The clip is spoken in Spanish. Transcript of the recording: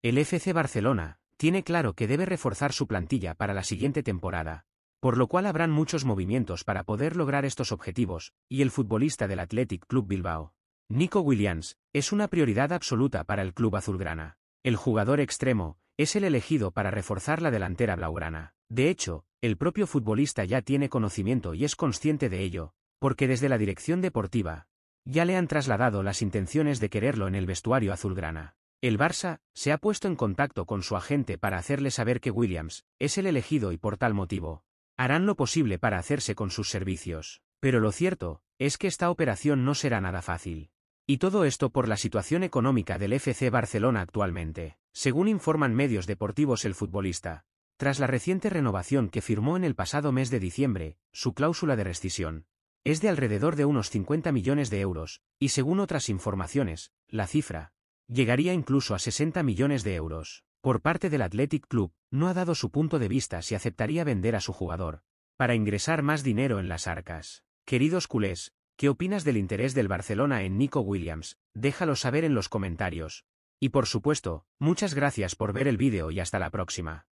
El FC Barcelona tiene claro que debe reforzar su plantilla para la siguiente temporada, por lo cual habrán muchos movimientos para poder lograr estos objetivos, y el futbolista del Athletic Club Bilbao, Nico Williams, es una prioridad absoluta para el club azulgrana. El jugador extremo es el elegido para reforzar la delantera blaugrana. De hecho, el propio futbolista ya tiene conocimiento y es consciente de ello, porque desde la dirección deportiva ya le han trasladado las intenciones de quererlo en el vestuario azulgrana. El Barça se ha puesto en contacto con su agente para hacerle saber que Williams es el elegido y por tal motivo. Harán lo posible para hacerse con sus servicios. Pero lo cierto es que esta operación no será nada fácil. Y todo esto por la situación económica del FC Barcelona actualmente. Según informan medios deportivos el futbolista, tras la reciente renovación que firmó en el pasado mes de diciembre, su cláusula de rescisión es de alrededor de unos 50 millones de euros, y según otras informaciones, la cifra llegaría incluso a 60 millones de euros. Por parte del Athletic Club, no ha dado su punto de vista si aceptaría vender a su jugador, para ingresar más dinero en las arcas. Queridos culés, ¿qué opinas del interés del Barcelona en Nico Williams? Déjalo saber en los comentarios. Y por supuesto, muchas gracias por ver el vídeo y hasta la próxima.